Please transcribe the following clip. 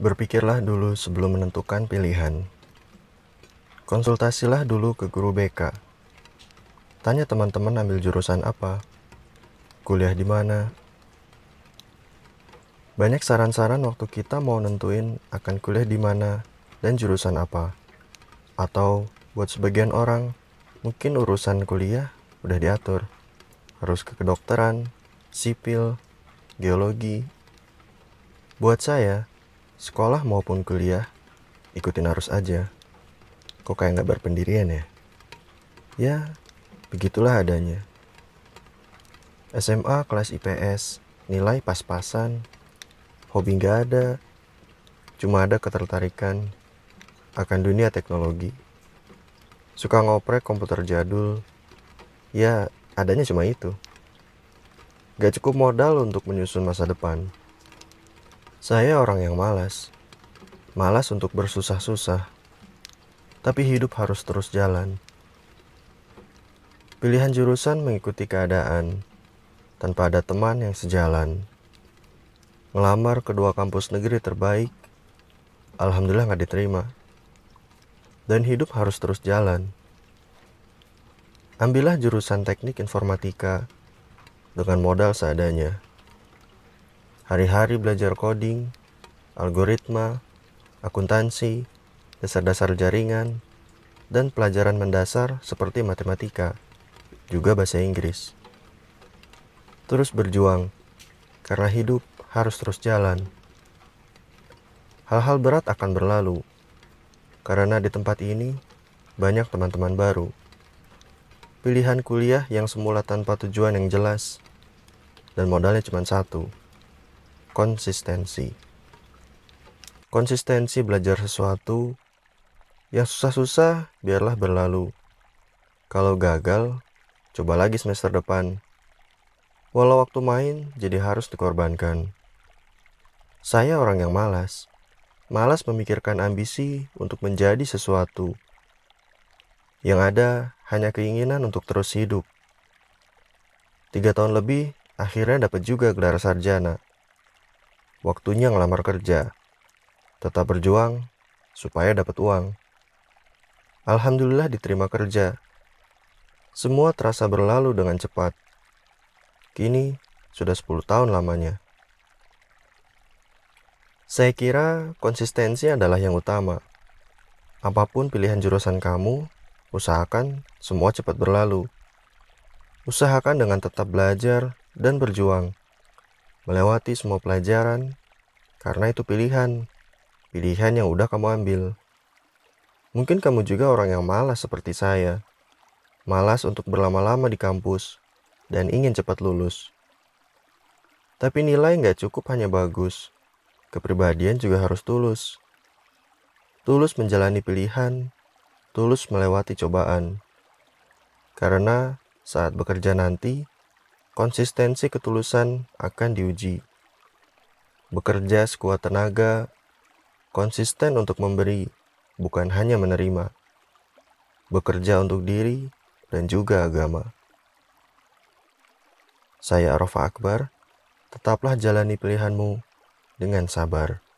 Berpikirlah dulu sebelum menentukan pilihan. Konsultasilah dulu ke guru BK. Tanya teman-teman ambil jurusan apa, kuliah di mana. Banyak saran-saran waktu kita mau nentuin akan kuliah di mana dan jurusan apa. Atau buat sebagian orang, mungkin urusan kuliah udah diatur. Harus ke kedokteran, sipil, geologi. Buat saya, Sekolah maupun kuliah, ikutin arus aja. Kok kayak nggak berpendirian ya? Ya, begitulah adanya. SMA kelas IPS, nilai pas-pasan, hobi nggak ada, cuma ada ketertarikan akan dunia teknologi. Suka ngoprek komputer jadul, ya adanya cuma itu. Gak cukup modal untuk menyusun masa depan saya orang yang malas. Malas untuk bersusah-susah. Tapi hidup harus terus jalan. Pilihan jurusan mengikuti keadaan tanpa ada teman yang sejalan. Ngelamar kedua kampus negeri terbaik. Alhamdulillah nggak diterima. Dan hidup harus terus jalan. Ambillah jurusan teknik informatika dengan modal seadanya. Hari-hari belajar coding, algoritma, akuntansi, dasar-dasar jaringan, dan pelajaran mendasar seperti matematika, juga bahasa Inggris. Terus berjuang, karena hidup harus terus jalan. Hal-hal berat akan berlalu, karena di tempat ini banyak teman-teman baru. Pilihan kuliah yang semula tanpa tujuan yang jelas, dan modalnya cuma satu – konsistensi. Konsistensi belajar sesuatu yang susah-susah biarlah berlalu. Kalau gagal, coba lagi semester depan. Walau waktu main jadi harus dikorbankan. Saya orang yang malas. Malas memikirkan ambisi untuk menjadi sesuatu. Yang ada hanya keinginan untuk terus hidup. Tiga tahun lebih, akhirnya dapat juga gelar sarjana waktunya ngelamar kerja. Tetap berjuang supaya dapat uang. Alhamdulillah diterima kerja. Semua terasa berlalu dengan cepat. Kini sudah 10 tahun lamanya. Saya kira konsistensi adalah yang utama. Apapun pilihan jurusan kamu, usahakan semua cepat berlalu. Usahakan dengan tetap belajar dan berjuang melewati semua pelajaran, karena itu pilihan. Pilihan yang udah kamu ambil. Mungkin kamu juga orang yang malas seperti saya. Malas untuk berlama-lama di kampus dan ingin cepat lulus. Tapi nilai nggak cukup hanya bagus. Kepribadian juga harus tulus. Tulus menjalani pilihan, tulus melewati cobaan. Karena saat bekerja nanti, konsistensi ketulusan akan diuji. Bekerja sekuat tenaga, konsisten untuk memberi, bukan hanya menerima. Bekerja untuk diri dan juga agama. Saya Arofa Akbar, tetaplah jalani pilihanmu dengan sabar.